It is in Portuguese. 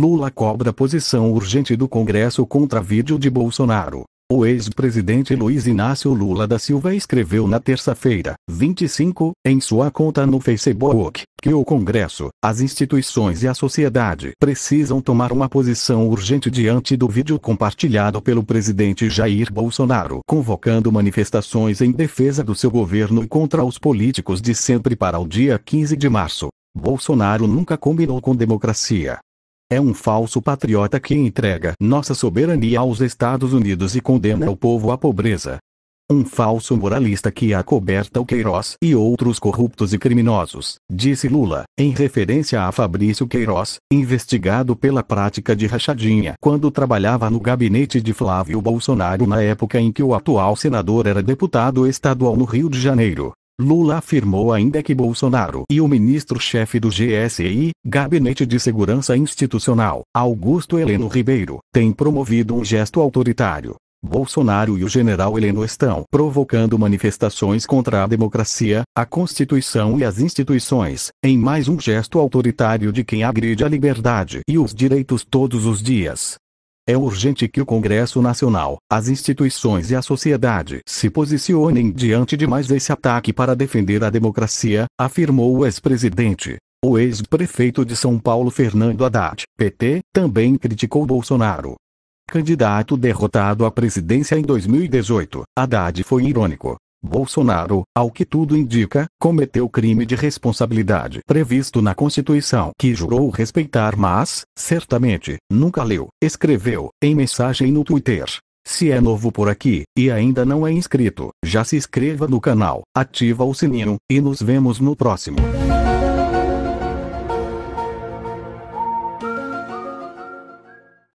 Lula cobra posição urgente do Congresso contra vídeo de Bolsonaro. O ex-presidente Luiz Inácio Lula da Silva escreveu na terça-feira, 25, em sua conta no Facebook, que o Congresso, as instituições e a sociedade precisam tomar uma posição urgente diante do vídeo compartilhado pelo presidente Jair Bolsonaro, convocando manifestações em defesa do seu governo e contra os políticos de sempre para o dia 15 de março. Bolsonaro nunca combinou com democracia. É um falso patriota que entrega nossa soberania aos Estados Unidos e condena o povo à pobreza. Um falso moralista que acoberta o Queiroz e outros corruptos e criminosos, disse Lula, em referência a Fabrício Queiroz, investigado pela prática de rachadinha quando trabalhava no gabinete de Flávio Bolsonaro na época em que o atual senador era deputado estadual no Rio de Janeiro. Lula afirmou ainda que Bolsonaro e o ministro-chefe do GSI, Gabinete de Segurança Institucional, Augusto Heleno Ribeiro, têm promovido um gesto autoritário. Bolsonaro e o general Heleno estão provocando manifestações contra a democracia, a Constituição e as instituições, em mais um gesto autoritário de quem agride a liberdade e os direitos todos os dias. É urgente que o Congresso Nacional, as instituições e a sociedade se posicionem diante de mais esse ataque para defender a democracia, afirmou o ex-presidente. O ex-prefeito de São Paulo Fernando Haddad, PT, também criticou Bolsonaro. Candidato derrotado à presidência em 2018, Haddad foi irônico, Bolsonaro, ao que tudo indica, cometeu crime de responsabilidade previsto na Constituição que jurou respeitar, mas, certamente, nunca leu, escreveu, em mensagem no Twitter. Se é novo por aqui e ainda não é inscrito, já se inscreva no canal, ativa o sininho e nos vemos no próximo.